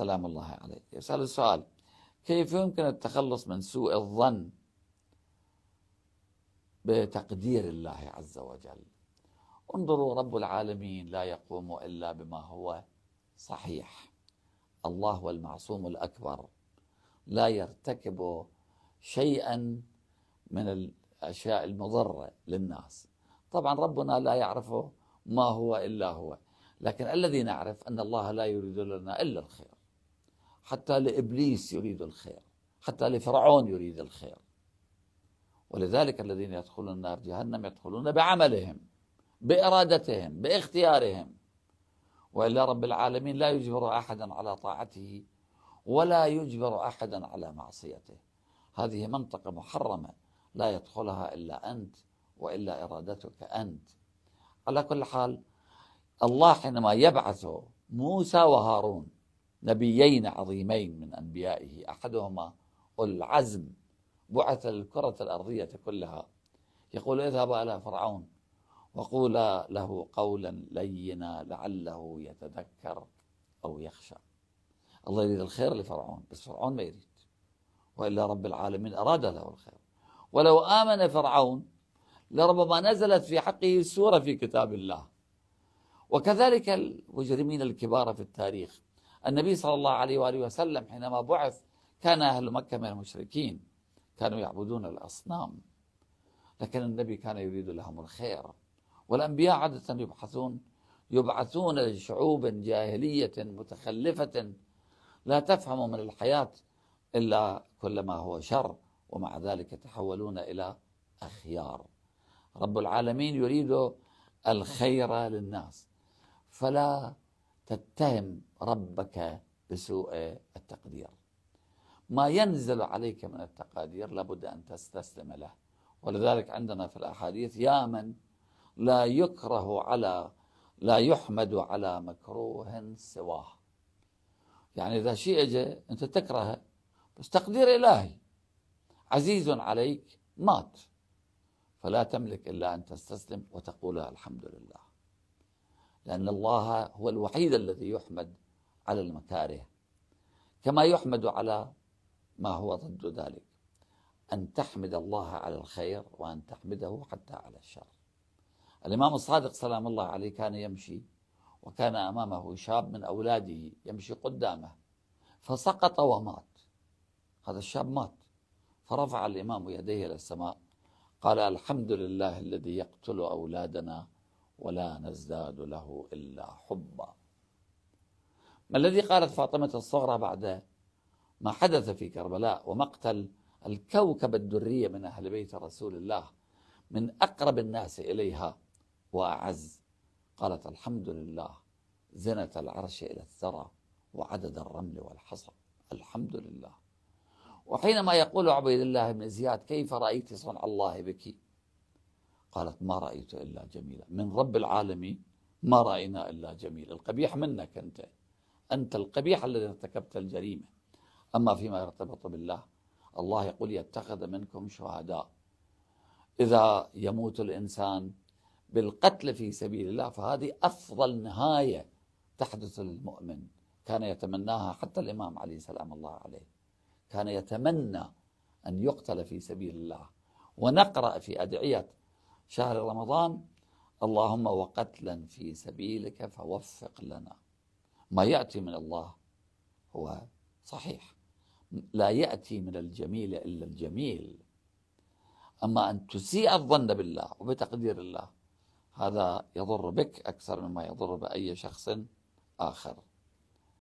سلام الله عليه يسأل السؤال كيف يمكن التخلص من سوء الظن بتقدير الله عز وجل انظروا رب العالمين لا يقوم إلا بما هو صحيح الله هو المعصوم الأكبر لا يرتكب شيئا من الأشياء المضرة للناس طبعا ربنا لا يعرف ما هو إلا هو لكن الذي نعرف أن الله لا يريد لنا إلا الخير حتى لابليس يريد الخير حتى لفرعون يريد الخير ولذلك الذين يدخلون النار جهنم يدخلون بعملهم بارادتهم باختيارهم والا رب العالمين لا يجبر احدا على طاعته ولا يجبر احدا على معصيته هذه منطقه محرمه لا يدخلها الا انت والا ارادتك انت على كل حال الله حينما يبعث موسى وهارون نبيين عظيمين من انبيائه احدهما العزم بعث الكرة الارضية كلها يقول اذهبا الى فرعون وقولا له قولا لينا لعله يتذكر او يخشى الله يريد الخير لفرعون بس فرعون ما يريد والا رب العالمين اراد له الخير ولو امن فرعون لربما نزلت في حقه سوره في كتاب الله وكذلك المجرمين الكبار في التاريخ النبي صلى الله عليه وآله وسلم حينما بعث كان أهل مكة من المشركين كانوا يعبدون الأصنام لكن النبي كان يريد لهم الخير والأنبياء عادة يبحثون يبعثون لشعوب جاهلية متخلفة لا تفهم من الحياة إلا كل ما هو شر ومع ذلك يتحولون إلى أخيار رب العالمين يريد الخير للناس فلا تتهم ربك بسوء التقدير ما ينزل عليك من التقادير لابد أن تستسلم له ولذلك عندنا في الأحاديث يا من لا يكره على لا يحمد على مكروه سواه يعني إذا شيء أجى أنت تكرهه بس تقدير إلهي عزيز عليك مات فلا تملك إلا أن تستسلم وتقول الحمد لله لأن الله هو الوحيد الذي يحمد على المكاره كما يحمد على ما هو ضد ذلك أن تحمد الله على الخير وأن تحمده حتى على الشر الإمام الصادق سلام الله عليه كان يمشي وكان أمامه شاب من أولاده يمشي قدامه فسقط ومات هذا الشاب مات فرفع الإمام يديه إلى السماء قال الحمد لله الذي يقتل أولادنا ولا نزداد له إلا حبا ما الذي قالت فاطمة الصغرى بعد ما حدث في كربلاء ومقتل الكوكب الدرية من أهل بيت رسول الله من أقرب الناس إليها وأعز قالت الحمد لله زنت العرش إلى الثرى وعدد الرمل والحصى الحمد لله وحينما يقول عبيد الله بن زياد كيف رأيت صنع الله بك قالت ما رأيت إلا جميلا من رب العالمين ما رأينا إلا جميلا القبيح منك أنت أنت القبيح الذي ارتكبت الجريمة أما فيما يرتبط بالله الله يقول يتخذ منكم شهداء إذا يموت الإنسان بالقتل في سبيل الله فهذه أفضل نهاية تحدث للمؤمن كان يتمناها حتى الإمام علي سلام الله عليه كان يتمنى أن يقتل في سبيل الله ونقرأ في أدعية شهر رمضان اللهم وقتلا في سبيلك فوفق لنا ما يأتي من الله هو صحيح لا يأتي من الجميل إلا الجميل أما أن تسيء الظن بالله وبتقدير الله هذا يضر بك أكثر مما يضر بأي شخص آخر